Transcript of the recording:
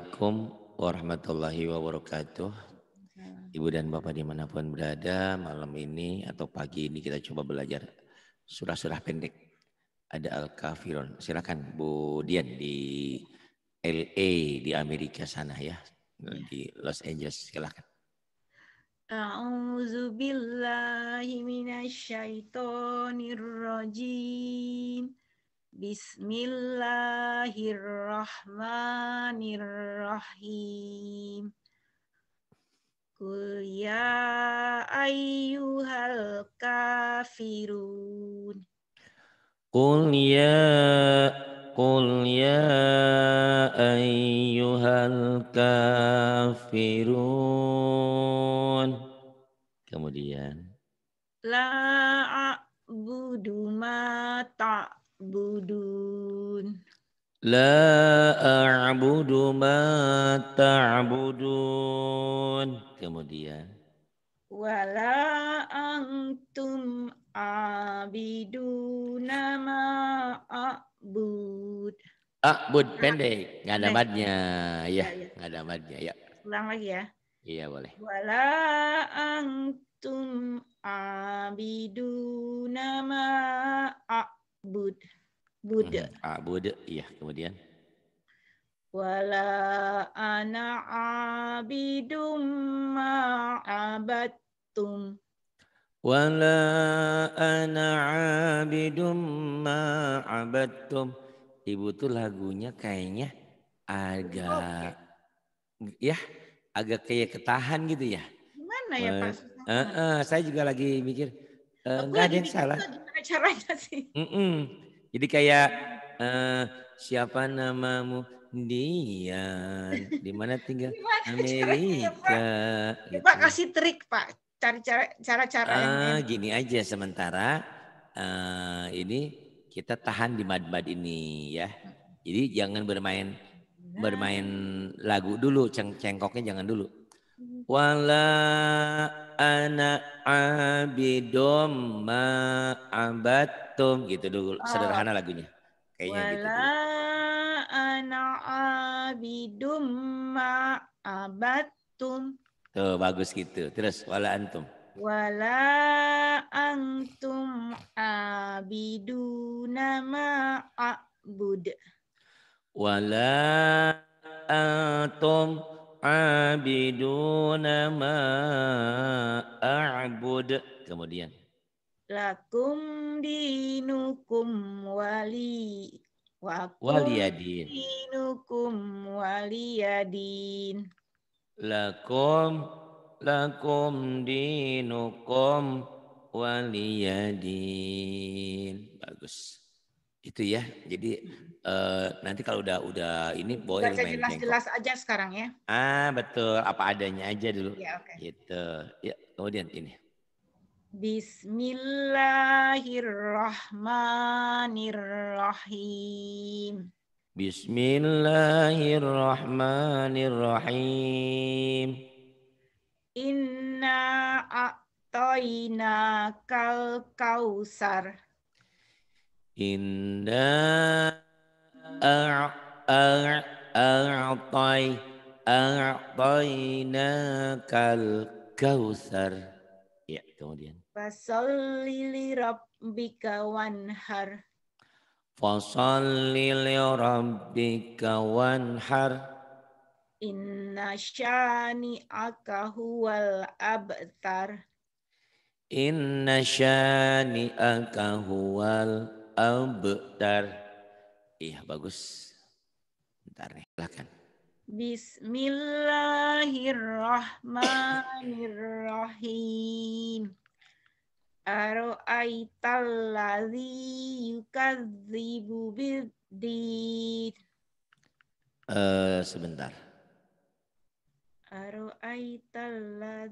Assalamualaikum warahmatullahi wabarakatuh. Ibu dan Bapak dimanapun berada, malam ini atau pagi ini kita coba belajar surah-surah pendek. Ada Al-Kafirun. Silakan Bu Dian di LA di Amerika sana ya. ya, di Los Angeles. Silakan. A'udzu billahi minasyaitonir rajim. Bismillahirrahmanirrahim. Kul ya ayyuhal kafirun. Kul ya kul ya ayyuhal kafirun. Kemudian. La a'budu ma ta' ta'budun la a'budu ma ta'budun kemudian ولا tum abidun nama abud abud ah, pendek, nggak ada madnya, ya, nggak ada madnya, ya. Ulang lagi ya. Iya boleh. Wala antum abiduna ma Bud Buddha. Hmm. Ah, Buddha, iya. Kemudian wala ana abidum ma abattum wala ana abidum ma abattum ibu tuh lagunya kayaknya agak oh, ya agak kayak ketahan gitu ya gimana ya Pak uh, uh, saya juga lagi mikir uh, eh, enggak ada yang salah gimana caranya sih? Mm -mm. Jadi kayak uh, siapa namamu? Dian, di mana tinggal Amerika. Caranya, Gitu. Pak kasih trik Pak, cara-cara cara-cara. Uh, ah, gini aja sementara uh, ini kita tahan di mad-mad ini ya. Jadi jangan bermain bermain lagu dulu, ceng cengkoknya jangan dulu wala ana abidum ma abattum gitu dulu oh. sederhana lagunya kayaknya wala gitu Wala ana abidum ma abattum tuh bagus gitu terus wala antum wala antum abiduna ma abud wala antum abiduna ma a'bud. Kemudian. Lakum dinukum wali waliyadin. Dinukum waliyadin. Lakum lakum dinukum waliyadin. Bagus itu ya jadi uh, nanti kalau udah udah ini boleh jelas jelas-jelas aja sekarang ya ah betul apa adanya aja dulu ya, okay. gitu ya kemudian ini Bismillahirrahmanirrahim Bismillahirrahmanirrahim Inna a'tayna kal kausar Inna a'atai a'atayna kal kawthar. Ya, kemudian. Fasalli li rabbika wanhar. Fasalli li rabbika wanhar. Inna syani akahuwal abtar. Inna syani abtar abdar. Iya bagus. Bentar nih, silakan. Bismillahirrahmanirrahim. Aro'aital ladzi yukadzibu bid Uh, eh, sebentar. Aro'aital ladzi